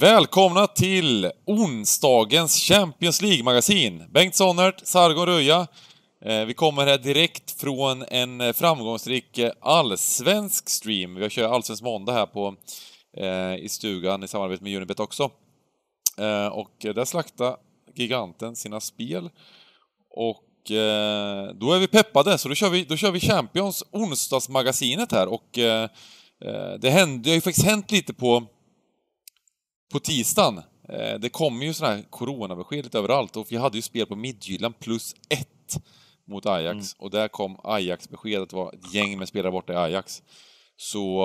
Välkomna till onsdagens Champions League-magasin. Bengt Sonnert, Sargon Röja. Eh, vi kommer här direkt från en framgångsrik eh, allsvensk stream. Vi kör allsvensk måndag här på, eh, i stugan i samarbete med Unibet också. Och där slakta giganten sina spel. Och då är vi peppade, så då kör vi, då kör vi Champions onsdagsmagasinet här och det, hände, det har ju faktiskt hänt lite på på tisdagen, eh, det kommer ju sådana här coronabesked lite överallt och vi hade ju spel på Midtjylland plus ett mot Ajax mm. och där kom Ajax-beskedet, det var ett gäng med spelare borta i Ajax. Så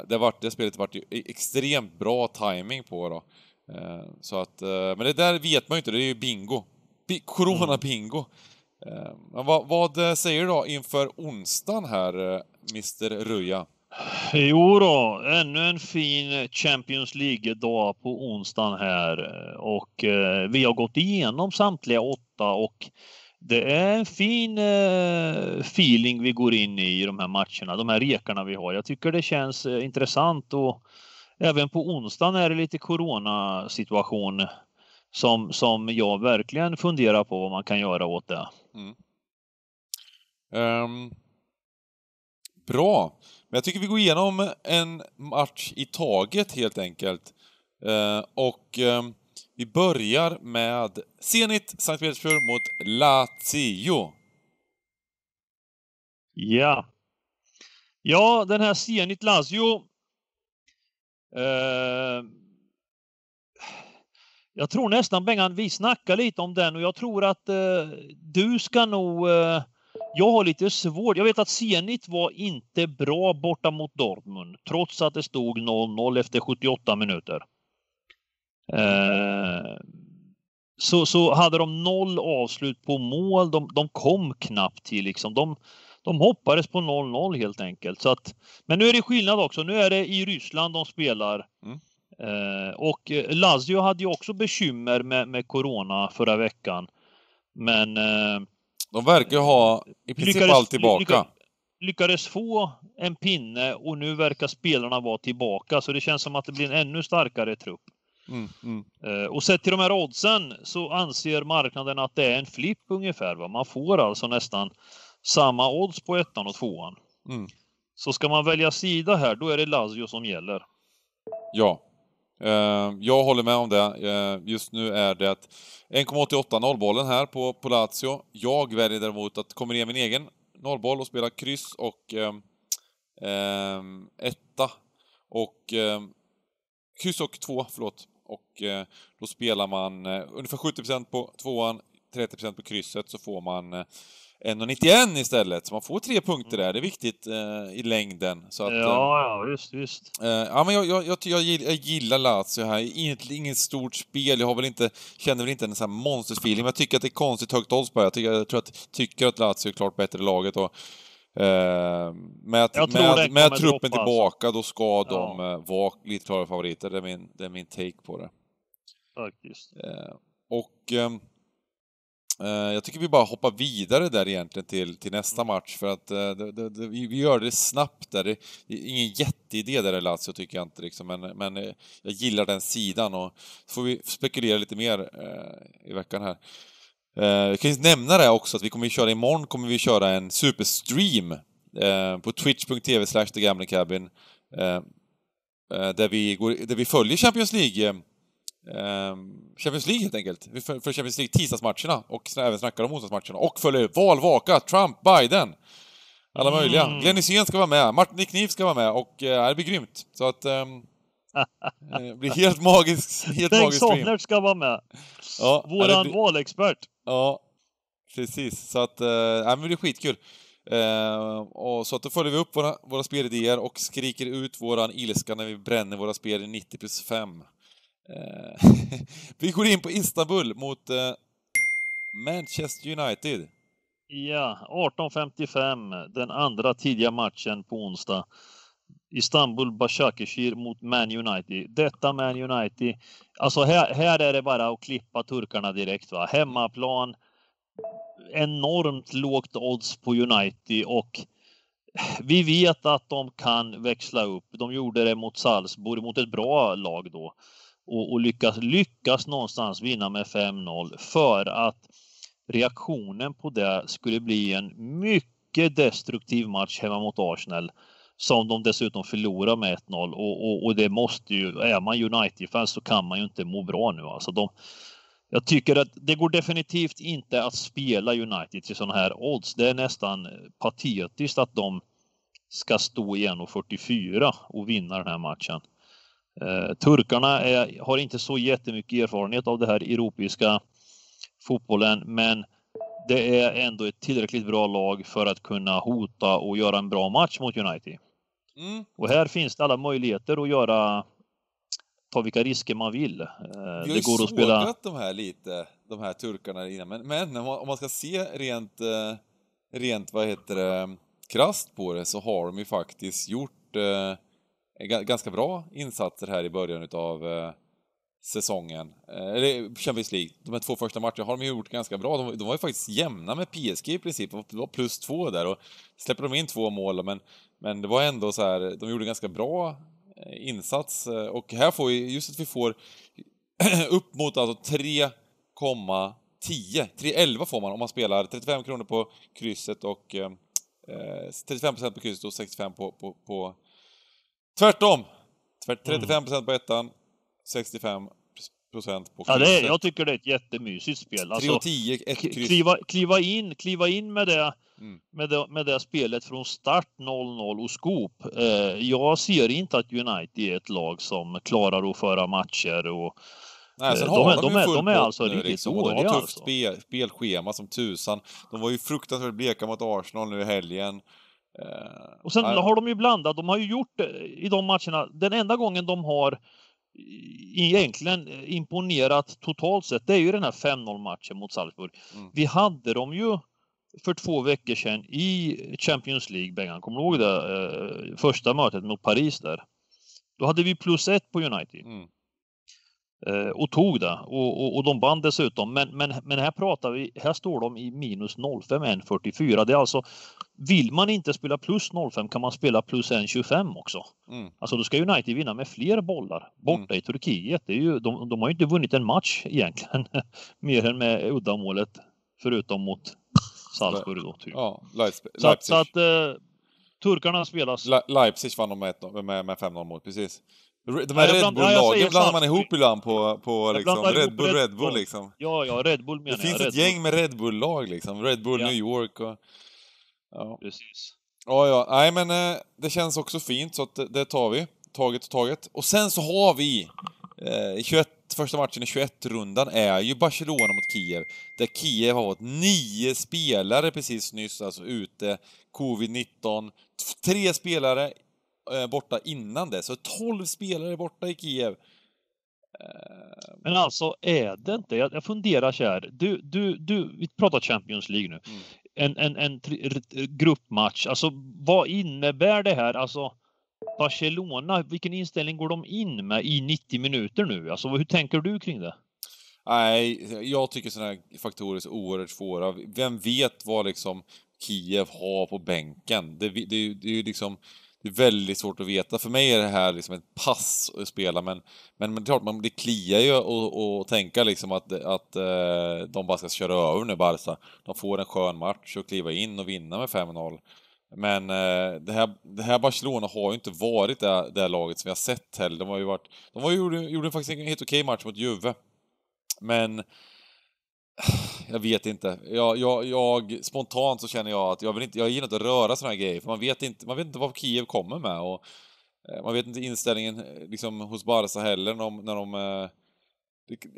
eh, det, var, det spelet vart ju e-, extremt bra timing på då. Eh, så att, men det där vet man ju inte, det är ju bingo. Corona-bingo. Mm. Vad, vad säger du då inför onsdagen här, Mr Ruja? Jo då, ännu en fin Champions League-dag på onsdagen här och eh, vi har gått igenom samtliga åtta och det är en fin eh, feeling vi går in i, i de här matcherna, de här rekarna vi har. Jag tycker det känns eh, intressant och även på onsdagen är det lite coronasituation som, som jag verkligen funderar på vad man kan göra åt det. Mm. Um, bra. Men jag tycker vi går igenom en match i taget helt enkelt. Eh, och eh, vi börjar med Zenit Sankt Petersburg mot Lazio. Ja. Ja, den här Zenit Lazio. Eh, jag tror nästan Bengan, vi snackar lite om den och jag tror att eh, du ska nog eh, jag har lite svårt. Jag vet att Zenit var inte bra borta mot Dortmund trots att det stod 0-0 efter 78 minuter. Eh, så, så hade de noll avslut på mål. De, de kom knappt till liksom. De, de hoppades på 0-0 helt enkelt. Så att, men nu är det skillnad också. Nu är det i Ryssland de spelar. Mm. Eh, och eh, Lazio hade ju också bekymmer med, med Corona förra veckan. Men eh, de verkar ju ha i princip lyckades, allt tillbaka. Lyckades få en pinne och nu verkar spelarna vara tillbaka, så det känns som att det blir en ännu starkare trupp. Mm, mm. Eh, och sett till de här oddsen så anser marknaden att det är en flipp ungefär. Va? Man får alltså nästan samma odds på ettan och tvåan. Mm. Så ska man välja sida här, då är det Lazio som gäller. Ja. Eh, jag håller med om det. Eh, just nu är det 1,88 nollbollen här på, på Lazio. Jag väljer däremot att komma ner min egen nollboll och spela kryss och eh, etta. Och eh, kryss och två, förlåt. Och eh, då spelar man ungefär 70% på tvåan, 30% på krysset så får man 1,91 istället. Så man får tre punkter där, det är viktigt eh, i längden. Så att, ja, eh, ja, just, visst. Eh, ja, men jag, jag, jag, jag, gillar Lazio här. Inget, inget stort spel, jag har väl inte, känner väl inte en sån här monsterfeeling, men jag tycker att det är konstigt högt odds på det. Jag, tycker, jag tror att, tycker att Lazio är klart bättre i laget och eh, med, med, med truppen droppa, tillbaka, alltså. då ska ja. de eh, vara lite klara favoriter. Det är min, det är min take på det. Faktiskt. Eh, och ehm, Eh, jag tycker vi bara hoppar vidare där egentligen till, till nästa mm. match för att eh, det, det, det, vi gör det snabbt där. Det är ingen jätteidé där i Lazio tycker jag inte liksom, men, men eh, jag gillar den sidan och så får vi spekulera lite mer i veckan här. Jag kan ju nämna det också att vi kommer att köra imorgon kommer vi köra en superstream på twitch.tv slash Där vi, går, där vi följer Champions League Ehm, Champions League helt enkelt. Vi följer Champions League tisdagsmatcherna och även snackar om onsdagsmatcherna och följer valvaka, Trump, Biden. Alla mm. möjliga. Glenn Hysén ska vara med, Martin Kniv ska vara med och eh, det blir grymt. Så att... Um, det blir helt magiskt, helt Tänk magisk stream. ska vara med. Ja, Våran blir... valexpert. Ja, precis. Så att, eh, men det blir skitkul. Eh, och så att då följer vi upp våra, våra spelidéer och skriker ut våran ilska när vi bränner våra spel i 90 plus 5. Eh. vi går in på Istanbul mot eh, Manchester United. Ja, 18.55, den andra tidiga matchen på onsdag. Istanbul Başakşehir mot Man United. Detta Man United, alltså här, här är det bara att klippa turkarna direkt. Va? Hemmaplan, enormt lågt odds på United och vi vet att de kan växla upp. De gjorde det mot Salzburg, mot ett bra lag då och, och lyckas, lyckas någonstans vinna med 5-0 för att reaktionen på det skulle bli en mycket destruktiv match hemma mot Arsenal som de dessutom förlorar med 1-0 och, och, och, det måste ju, är man United-fans så kan man ju inte må bra nu alltså. De, jag tycker att det går definitivt inte att spela United till sådana här odds. Det är nästan patetiskt att de ska stå i 1.44 och vinna den här matchen. Eh, turkarna är, har inte så jättemycket erfarenhet av det här europeiska fotbollen, men det är ändå ett tillräckligt bra lag för att kunna hota och göra en bra match mot United. Mm. Och här finns det alla möjligheter att göra ta vilka risker man vill. Eh, Vi har ju sågat spela... de här lite, de här turkarna innan, men, men om man ska se rent, eh, rent vad heter det, krasst på det så har de ju faktiskt gjort eh ganska bra insatser här i början utav eh, säsongen. Eh, eller Champions League, de här två första matcherna har de ju gjort ganska bra. De, de var ju faktiskt jämna med PSG i princip, det var plus två där och släpper de in två mål, men, men det var ändå så här, de gjorde en ganska bra eh, insats och här får vi, just att vi får upp mot alltså 3,10, 3,11 får man om man spelar 35 kronor på krysset och eh, 35 procent på krysset och 65 på, på, på Tvärtom! 35% mm. på ettan, 65% på krysset. ja, Jag tycker det är ett jättemysigt spel. Alltså, 3 och 10, ett kryss. Kliva, kliva, in, kliva in med det, mm. med det, med det spelet från start 0-0 och skop. Eh, jag ser inte att United är ett lag som klarar att föra matcher och Nej, sen de, eh, har de, de, de, är, de är alltså eh, riktigt liksom. dåliga. De har tufft alltså. spel, spelschema som tusan. De var ju fruktansvärt bleka mot Arsenal nu i helgen. Eh, och sen ja. har de ju blandat, de har ju gjort eh, i de matcherna, den enda gången de har egentligen eh, imponerat totalt sett, det är ju den här 5-0 matchen mot Salzburg. Mm. Vi hade dem ju för två veckor sedan i Champions League, Bengan, kommer du ihåg det? Första mötet mot Paris där. Då hade vi plus ett på United. Mm. Eh, och tog det och, och, och de vann dessutom. Men, men, men här pratar vi, här står de i minus 05 1.44. Det är alltså, vill man inte spela plus 05 kan man spela plus 1.25 också. Mm. Alltså då ska United vinna med fler bollar borta mm. i Turkiet. Det är ju, de, de har ju inte vunnit en match egentligen mer än med uddamålet förutom mot Salzburg då. Typ. Ja, Leipzig. Så så att eh, turkarna spelas. Le Leipzig vann de med, med, med 5-0 mot, precis. De här ja, Red Bull-lagen blandar man ihop ibland på, på liksom, Red Bull, Red Bull, liksom. Ja, ja, Red Bull menar jag. Det finns jag, ett gäng med Red Bull-lag liksom. Red Bull ja. New York och... Ja. Precis. Ja, ja. Nej, men eh, det känns också fint så att det, det tar vi. Taget och taget. Och sen så har vi eh, 21, första matchen i 21-rundan är ju Barcelona mot Kiev. Där Kiev har fått nio spelare precis nyss, alltså ute, covid-19. Tre spelare Eh, borta innan det, så 12 spelare borta i Kiev. Eh, Men alltså är det inte, jag funderar så här, du, du, du, vi pratar Champions League nu, mm. en, en, en tri, gruppmatch, alltså vad innebär det här? Alltså Barcelona, vilken inställning går de in med i 90 minuter nu? Alltså hur tänker du kring det? Nej, jag tycker sådana här faktorer är så oerhört svåra. Vem vet vad liksom Kiev har på bänken? Det, det, det är ju liksom det är väldigt svårt att veta. För mig är det här liksom ett pass att spela, men, men, men det är klart, man, det kliar ju att tänka liksom att, att eh, de bara ska köra över nu, Barca. De får en skön match och kliva in och vinna med 5-0. Men eh, det, här, det här Barcelona har ju inte varit det, det här laget som vi har sett heller. De har ju varit... De har ju, gjorde, gjorde faktiskt en helt okej match mot Juve. Men jag vet inte. Jag, jag, jag, spontant så känner jag att jag, vill inte, jag gillar inte att röra sådana här grejer, för man vet inte, man vet inte vad Kiev kommer med. Och eh, man vet inte inställningen eh, liksom, hos Barca heller när de... När de eh,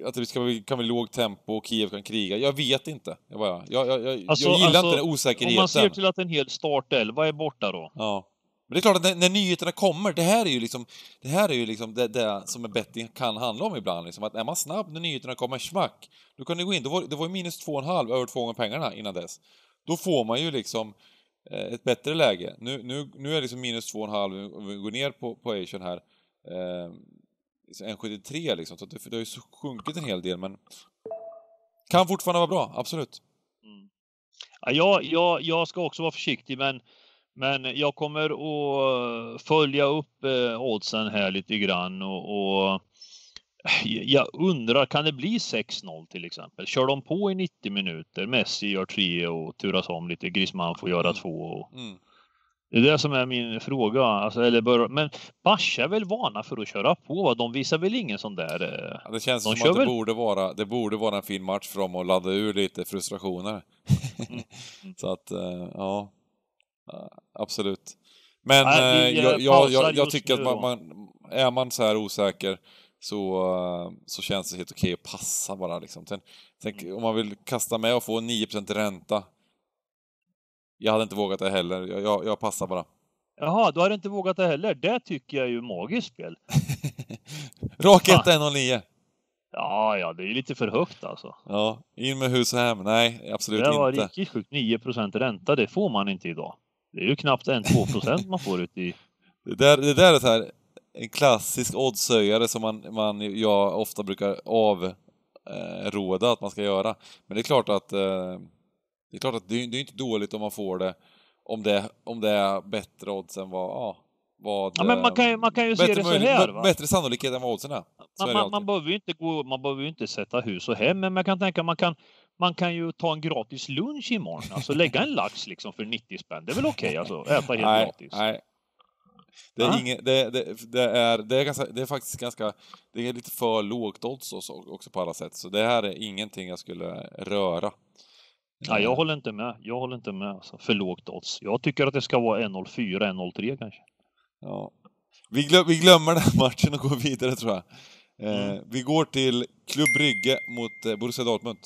att det ska, kan bli lågt tempo och Kiev kan kriga. Jag vet inte. Jag, bara, jag, jag, jag, alltså, jag gillar alltså, inte den osäkerheten. Om man ser till att en hel startelva är borta då. Ja. Men det är klart att när, när, nyheterna kommer, det här är ju liksom det, här är ju liksom det, det som en betting kan handla om ibland. Liksom, att är man snabb när nyheterna kommer, smack, då kan du gå in. Det var, det var minus halv över två gånger pengarna innan dess. Då får man ju liksom eh, ett bättre läge. Nu, nu, nu är det liksom minus två och 2,5, om vi går ner på, på Asian här, eh, 1,73 liksom, liksom, så det, det har ju sjunkit en hel del men kan fortfarande vara bra, absolut. Mm. Ja, jag, jag, jag ska också vara försiktig men men jag kommer att följa upp eh, oddsen här lite grann och, och eh, jag undrar, kan det bli 6-0 till exempel? Kör de på i 90 minuter, Messi gör tre och turas om lite, Griezmann får göra mm. två. Och... Mm. Det är det som är min fråga. Alltså, eller bör... Men Basha är väl vana för att köra på? Va? De visar väl ingen sån där... Eh, ja, det känns de som att det, väl... borde vara, det borde vara en fin match för dem att ladda ur lite frustrationer. Mm. Så att, ja. Eh, absolut. Men Nej, vi, eh, eh, jag, jag, jag, jag tycker att man, man, är man så här osäker så, så känns det helt okej att passa bara liksom. Tänk, tänk mm. om man vill kasta med och få 9% ränta. Jag hade inte vågat det heller, jag, jag, jag passar bara. Jaha, du hade inte vågat det heller. Det tycker jag är ju magiskt spel. Rak 109. Ah. Ja, ja, det är ju lite för högt alltså. Ja, in med hus och hem. Nej, absolut inte. Det var inte. riktigt sjukt. 9 ränta, det får man inte idag. Det är ju knappt en 2 procent man får ut i... Det där, det där är så här, en klassisk oddshöjare som man, man, jag ofta brukar avråda eh, att man ska göra. Men det är klart att eh, det är klart att det är, det är inte dåligt om man får det om det, om det är bättre odds än vad... Ja, vad ja, men man eh, kan ju, man kan ju se det så här. Va? Bättre sannolikhet än vad oddsen är. man, man, man, behöver ju inte gå, man behöver ju inte sätta hus och hem, men man kan tänka man kan man kan ju ta en gratis lunch imorgon. Alltså lägga en lax liksom för 90 spänn. Det är väl okej okay, alltså? Äta helt nej, gratis. Nej. Det är, ah. inget, det, det, det, är, det, är ganska, det är faktiskt ganska, det är lite för lågt odds också, också på alla sätt. Så det här är ingenting jag skulle röra. Nej, jag håller inte med. Jag håller inte med. Alltså, för lågt odds. Jag tycker att det ska vara 1.04, 1.03 kanske. Ja. Vi, glöm, vi glömmer den matchen och går vidare tror jag. Eh, mm. Eh, vi går till Klubb Brygge mot eh, Borussia Dortmund.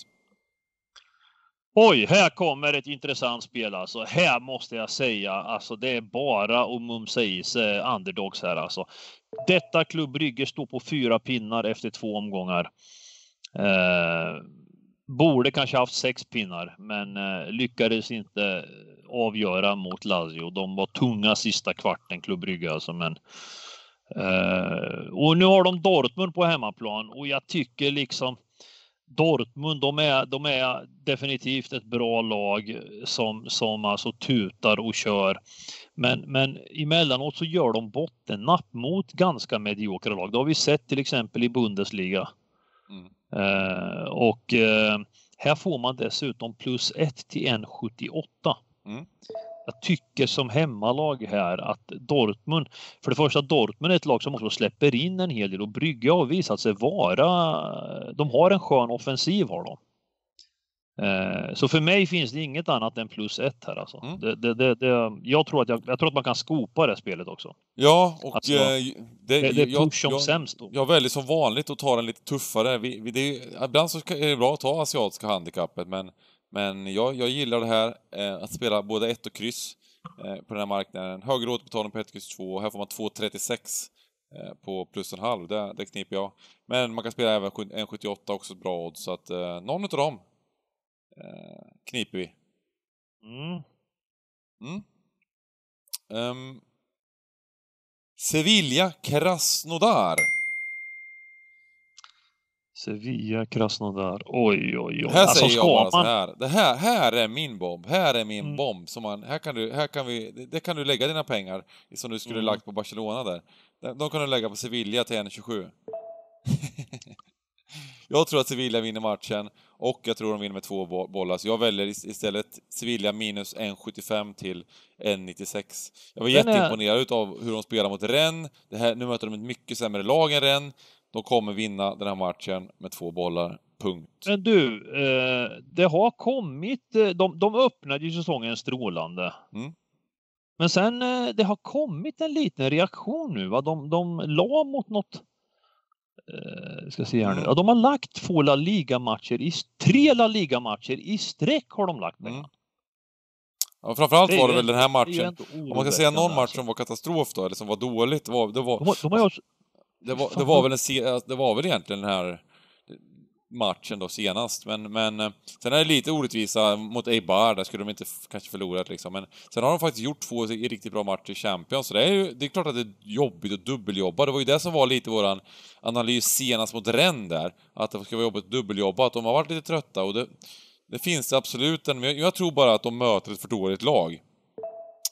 Oj, här kommer ett intressant spel alltså. Här måste jag säga, alltså det är bara att mumsa i sig eh, underdogs här alltså. Detta Klubb Brygge står på fyra pinnar efter två omgångar. Eh, borde kanske haft sex pinnar, men eh, lyckades inte eh, avgöra mot Lazio. De var tunga sista kvarten, Klubb Brygge alltså, men eh, och nu har de Dortmund på hemmaplan och jag tycker liksom Dortmund, de är, de är definitivt ett bra lag som, som alltså tutar och kör. Men, men emellanåt så gör de bottennapp mot ganska mediokra lag. Det har vi sett till exempel i Bundesliga. Mm. Eh, och eh, här får man dessutom plus 1 till 1,78. Mm jag tycker som hemmalag här att Dortmund, för det första Dortmund är ett lag som också släpper in en hel del och Brygge har visat sig vara, de har en skön offensiv har de. Eh, så för mig finns det inget annat än plus ett här alltså. Mm. Det, det, det, jag, tror att jag, jag, tror att man kan skopa det spelet också. Ja, och alltså, det, är push om jag, sämst då. Jag väljer som vanligt att ta den lite tuffare. Vi, vi, det, ibland så är det bra att ta asiatiska handikappet, men men jag, jag gillar det här, eh, att spela både ett och kryss eh, på den här marknaden. Högre återbetalning på ett kryss 2, här får man 2,36 eh, på plus en halv, det, det kniper jag. Men man kan spela även 1,78 också, bra odds, så att eh, någon av dem eh, kniper vi. Mm. Mm. Um, Sevilla Krasnodar. Sevilla, Krasnodar. Oj, oj, oj. Här alltså, säger jag bara så här. Det här, här är min bomb. Här är min mm. bomb. Som man, här kan du, här kan vi, det kan du lägga dina pengar som du skulle mm. lagt på Barcelona där. De kan du lägga på Sevilla till 1,27. jag tror att Sevilla vinner matchen och jag tror de vinner med två bollar, så jag väljer istället Sevilla minus 1,75 till 1,96. Jag var Den jätteimponerad är... av hur de spelar mot Rennes. Det här, nu möter de ett mycket sämre lag än Rennes. De kommer vinna den här matchen med två bollar. Punkt. Men du, eh, det har kommit... Eh, de, de öppnade ju säsongen strålande. Mm. Men sen, eh, det har kommit en liten reaktion nu. Va? De, de la mot något... Eh, ska se här nu. Mm. Ja, de har lagt två La Liga-matcher i... Tre La Liga-matcher i sträck har de lagt. Mm. Ja, framförallt var det väl den här matchen. Om man kan säga någon match alltså. som var katastrof då, eller som var dåligt. Var, det var, de, har, de har, det var, det var väl en, det var väl egentligen den här matchen då senast, men, men eh, sen är det lite orättvisa mot Eibar, där skulle de inte kanske förlorat liksom, men sen har de faktiskt gjort två riktigt bra matcher i Champions, så det är ju, det är klart att det är jobbigt att dubbeljobba, det var ju det som var lite våran analys senast mot Rennes där, att det ska vara jobbigt att dubbeljobba, att de har varit lite trötta och det, det finns det absolut, men jag, jag tror bara att de möter ett för dåligt lag.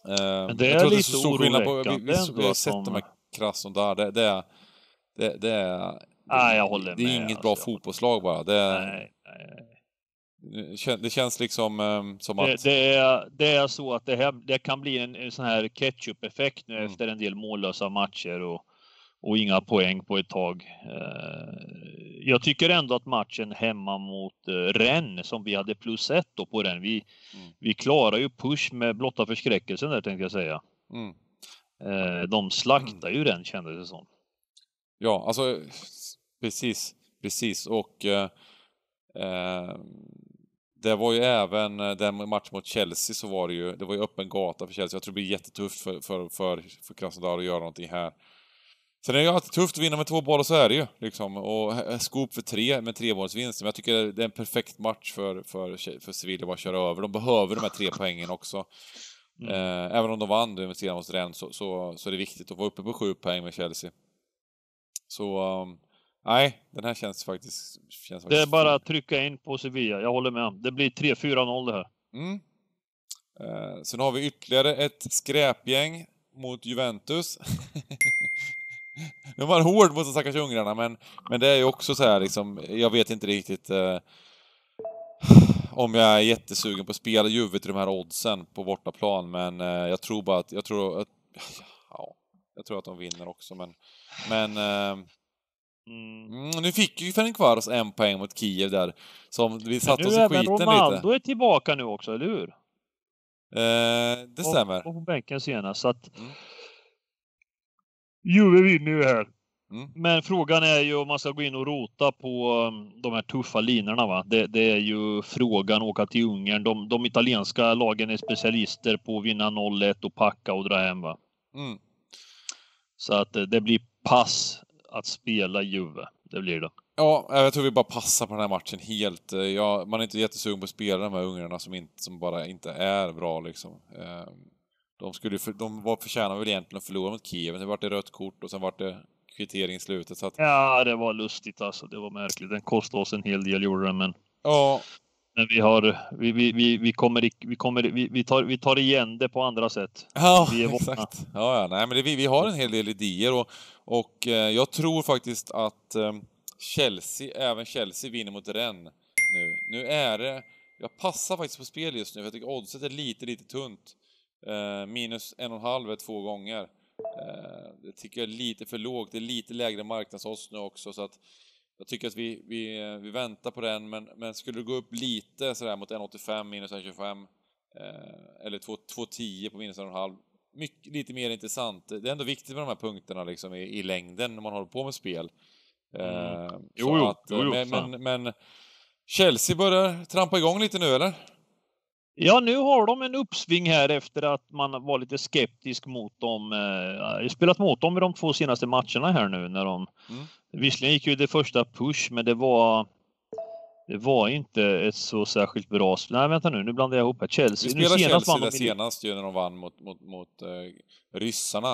Men eh, det är lite oroväckande. Jag tror att det är så stor skillnad på, vi, vi, vi, vi, vi, vi, vi, vi, vi, vi, vi, vi, det, det är... Nej, jag håller Det är inget alltså. bra fotbollslag bara. Det, nej, nej. det känns liksom ehm, som att... Det är, det är så att det, här, det kan bli en, en sån här ketchup-effekt nu mm. efter en del mållösa matcher och, och inga poäng på ett tag. Eh, jag tycker ändå att matchen hemma mot eh, Rennes, som vi hade plus ett då på den, vi, mm. vi klarar ju push med blotta förskräckelsen där tänkte jag säga. Mm. Eh, de slaktar mm. ju den kändes det som. Ja, alltså precis, precis och eh, eh det var ju även eh, den match mot Chelsea så var det ju, det var ju öppen gata för Chelsea. Jag tror det blir jättetufft för, för, för, för Krasnodar att göra någonting här. Sen är det ju alltid tufft att vinna med två bollar, så är det ju. Liksom. Och eh, skop för tre med tremålsvinst. Men jag tycker det är en perfekt match för, för, för Sevilla bara att köra över. De behöver de här tre poängen också. Mm. Eh, även om de vann nu sedan mot Rennes så, så, så är det viktigt att vara uppe på sju poäng med Chelsea. Så um, nej, den här känns faktiskt... Känns det är faktiskt bara att trycka in på Sevilla, jag håller med. Det blir 3-4-0 det här. Mm. Eh, sen har vi ytterligare ett skräpgäng mot Juventus. nu var han hård mot de stackars ungrarna, men, men det är ju också så här liksom, jag vet inte riktigt eh, om jag är jättesugen på att spela Juve till de här oddsen på bortaplan, men eh, jag tror bara att, jag tror att jag tror att de vinner också, men... men eh, mm. mm, nu fick ju Ferencvaros en poäng mot Kiev där, som vi satt oss i skiten Romando lite. Romando är tillbaka nu också, eller hur? Eh, det stämmer. Och, på bänken senast, så att... Mm. Juve vinner ju här. Mm. Men frågan är ju om man ska gå in och rota på mm, de här tuffa linorna. Va? Det, det är ju frågan, åka till Ungern. De, de, italienska lagen är specialister på att vinna 0-1 och packa och dra hem. Va? Mm. Så att det blir pass att spela Juve. Det blir det. Ja, jag tror vi bara passar på den här matchen helt. Ja, man är inte jättesugen på att spela de här ungarna som, inte, som bara inte är bra liksom. Ehm, de, skulle, de var, förtjänade väl egentligen att förlora mot Kiev, men sen vart det rött kort och sen vart det kvittering i slutet. Så att... Ja, det var lustigt alltså. Det var märkligt. Den kostade oss en hel del, gjorde den, men... Ja, men vi har, vi, vi, vi, vi kommer, vi kommer, vi, vi, tar, vi tar igen det på andra sätt. Ja, vi är exakt. Ja, ja, nej, men det, vi, vi har en hel del idéer och, och eh, jag tror faktiskt att eh, Chelsea, även Chelsea vinner mot Rennes nu. Nu är det, jag passar faktiskt på spel just nu för jag tycker oddset är lite, lite tunt. Eh, minus en och en halv är två gånger. Eh, det tycker jag är lite för lågt, det är lite lägre marknadsodds nu också så att jag tycker att vi, vi, vi väntar på den, men, men skulle det gå upp lite sådär mot 1,85 minus 1,25 eh, eller 2,10 på minus 1,5 mycket, lite mer intressant. Det är ändå viktigt med de här punkterna liksom i, i längden när man håller på med spel. Mm. Eh, jo, jo, att, jo, jo, men, men, men Chelsea börjar trampa igång lite nu, eller? Ja, nu har de en uppsving här efter att man var lite skeptisk mot dem. Eh, spelat mot dem i de två senaste matcherna här nu när de... Mm. Visserligen gick ju det första push, men det var... Det var inte ett så särskilt bra... Nej, vänta nu, nu blandar jag ihop här. Chelsea. Vi spelade senast Chelsea vann senast ju när de vann mot, mot, mot, mot eh, ryssarna.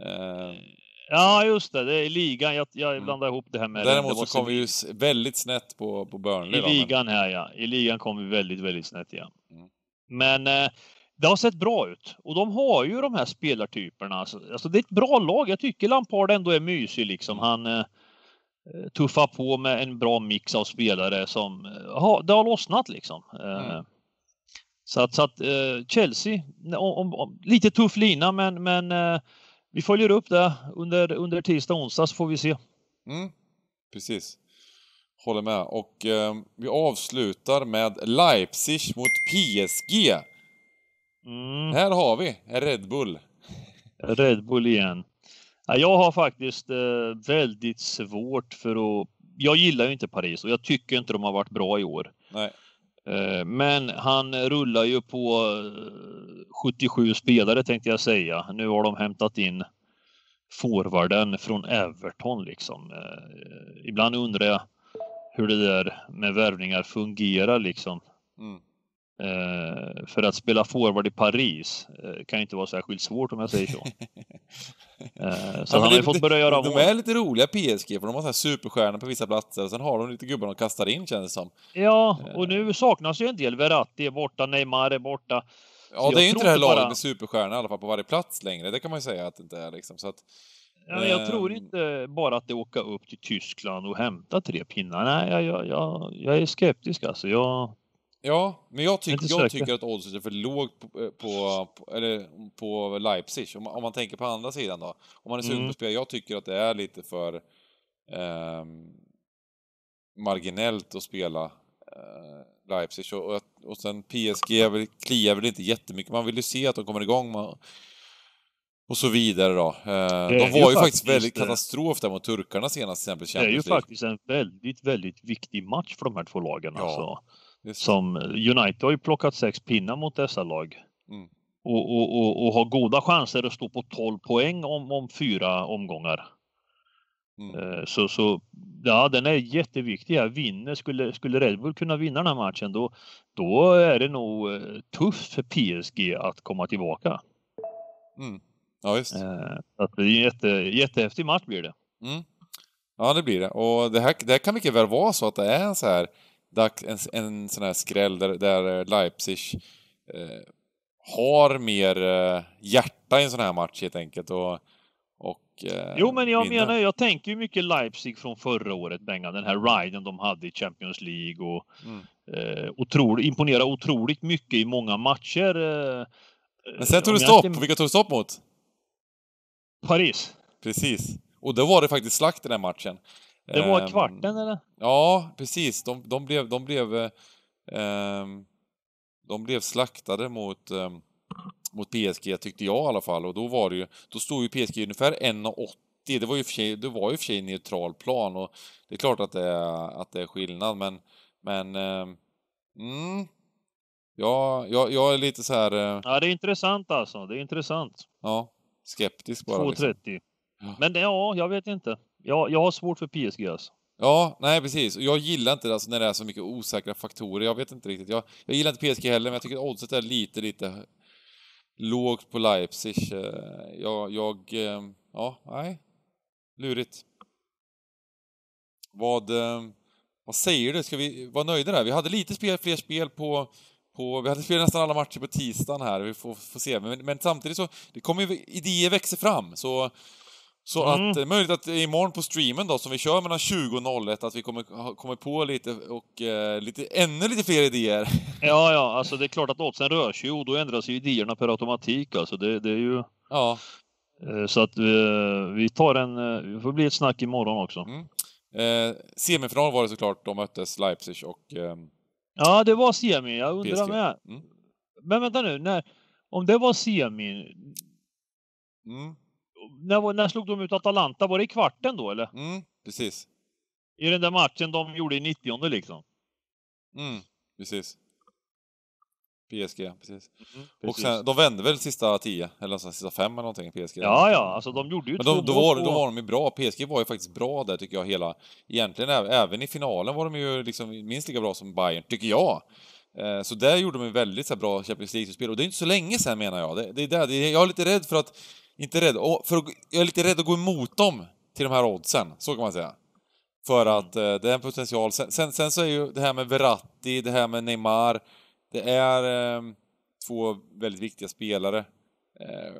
Eh. Ja, just det. Det är ligan. Jag, jag mm. blandar mm. ihop det här med... Däremot så kom vi ju väldigt snett på, på Burnley. I då, ligan men... här, ja. I ligan kom vi väldigt, väldigt snett, ja. Mm. Men eh, det har sett bra ut. Och de har ju de här spelartyperna. Alltså, alltså det är ett bra lag. Jag tycker Lampard ändå är mysig liksom. Han eh, eh tuffar på med en bra mix av spelare som... Eh, ha, det har lossnat liksom. Eh, mm. Så att, så att eh, Chelsea, om, om, lite tuff lina men, men eh, vi följer upp det under, under tisdag och onsdag så får vi se. Mm, precis. Håller med. Och eh, vi avslutar med Leipzig mot PSG. Mm. Här har vi Red Bull. Red Bull igen. Jag har faktiskt eh, väldigt svårt för att... Jag gillar ju inte Paris och jag tycker inte de har varit bra i år. Nej. Eh, men han rullar ju på 77 eh, spelare tänkte jag säga. Nu har de hämtat in forwarden från Everton liksom. Eh, ibland undrar jag hur det där med värvningar fungerar liksom. Mm. För att spela forward i Paris kan inte vara särskilt svårt om jag säger så. Eh, så ja, han har ju fått börja göra De är lite roliga PSG, för de har så här superstjärnor på vissa platser, och sen har de lite gubbar de kastar in känns det som. Ja, eh. och nu saknas ju en del. Verratti är borta, Neymar är borta. Så ja, det är ju inte det här laget bara... med superstjärnor i alla fall på varje plats längre, det kan man ju säga att det inte är liksom. Så att, Ja, men jag eh, tror inte bara att det åka upp till Tyskland och hämta tre pinnar. Nej, jag, jag, jag, jag är skeptisk alltså. Jag, Ja, men jag, tyck, jag tycker att oddset är för lågt på, eh, på, på, eller, på Leipzig, om, om, man tänker på andra sidan då. Om man är sugen mm. på spel, jag tycker att det är lite för eh, marginellt att spela eh, Leipzig. Och, och sen PSG kliar väl inte jättemycket, man vill ju se att de kommer igång. Man, och så vidare då. Eh, de var ju, faktiskt väldigt eh, katastrof där mot turkarna senast till exempel. Det är ju faktiskt en väldigt, väldigt viktig match för de här två lagen ja. alltså. Som United har ju plockat sex pinnar mot dessa lag. Mm. Och, och, och, och, har goda chanser att stå på 12 poäng om, om fyra omgångar. Mm. Eh, så, så ja, den är jätteviktig här. Vinner, skulle, skulle Red Bull kunna vinna den här matchen då, då är det nog eh, tufft för PSG att komma tillbaka. Mm. Ja, just. Eh, så det är en jätte, jättehäftig match blir det. Mm. Ja, det blir det. Och det här, det här kan mycket väl vara så att det är en så här en, en sån här skräll där, där Leipzig eh, har mer eh, hjärta i en sån här match helt enkelt. Och, och, eh, jo, men jag vinner. menar, jag tänker ju mycket Leipzig från förra året, Bengan. Den här riden de hade i Champions League och mm. eh, otroligt, imponera otroligt mycket i många matcher. Eh, men sen eh, tog det stopp. Inte... Vilka tog det stopp mot? Paris. Precis. Och då var det faktiskt slakt i den matchen. Det var ehm, kvarten eller? Ja, precis. De, de blev, de blev, eh, de blev slaktade mot, eh, mot PSG tyckte jag i alla fall och då var det ju, då stod ju PSG ungefär 1,80. Det var ju för sig, det var ju för sig neutral plan och det är klart att det är, att det är skillnad men, men eh, mm, Ja, jag, jag är lite så här... Eh, ja, det är intressant alltså. Det är intressant. Ja, skeptisk bara. 2,30. Liksom. Ja. Men det, ja, jag vet inte. Jag, jag har svårt för PSG alltså. Ja, nej precis. Jag gillar inte alltså, när det är så mycket osäkra faktorer. Jag vet inte riktigt. Jag, jag gillar inte PSG heller, men jag tycker att oddset är lite, lite lågt på Leipzig. Eh, jag, jag eh, ja, nej. Lurigt. Vad, eh, vad säger du? Ska vi vara nöjda där? Vi hade lite spel, fler spel på, på... Vi hade spelat nästan alla matcher på tisdagen här, vi får, får se. Men, men samtidigt så, det kommer ju idéer växer fram, så så mm. att, eh, möjligt att imorgon på streamen då, som vi kör mellan 20 och 01, att vi kommer, kommer på lite och eh, lite, ännu lite fler idéer. Ja, ja, alltså det är klart att oddsen rör sig och då ändras ju idéerna per automatik alltså. Det, det är ju... Ja. Eh, så att eh, vi tar en... Det får bli ett snack imorgon också. Mm. Eh, semifinal var det såklart, de möttes Leipzig och... Eh, ja, det var semi, jag undrar med. Mm. Men vänta nu, när, om det var semi... Mm när, när slog de ut Atalanta? Var det i kvarten då eller? Mm, precis. I den där matchen de gjorde i 90 liksom? Mm, precis. PSG, precis. Mm, precis. Och sen, de vände väl sista tio, eller så, alltså sista fem eller någonting, PSG? Ja, ja, alltså de gjorde ju Men de, då, var, då var de ju bra. PSG var ju faktiskt bra där, tycker jag, hela... Egentligen även i finalen var de ju liksom minst lika bra som Bayern, tycker jag. Eh, så där gjorde de ju väldigt så här, bra Champions League-spel, och det är inte så länge sen menar jag. Det, det är där, det, jag är lite rädd för att inte rädd, för jag är lite rädd att gå emot dem till de här oddsen, så kan man säga. För att eh, det är en potential. Sen, sen, sen, så är ju det här med Verratti, det här med Neymar, det är eh, två väldigt viktiga spelare eh,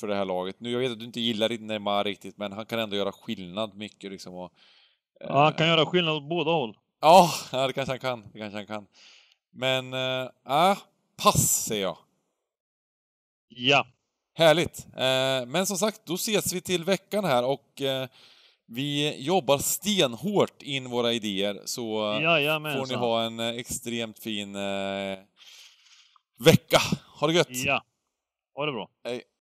för det här laget. Nu, jag vet att du inte gillar Neymar riktigt, men han kan ändå göra skillnad mycket liksom. Och, ja, han kan eh, göra skillnad åt båda håll. Ja, det kanske han kan. Det kanske han kan. Men, ja, eh, ah, pass säger jag. Ja. Härligt! Eh, men som sagt, då ses vi till veckan här och eh, vi jobbar stenhårt in våra idéer så Jajamän, får ni ha en eh, extremt fin vecka. Ha det gött! Ja, ha det bra! Hej.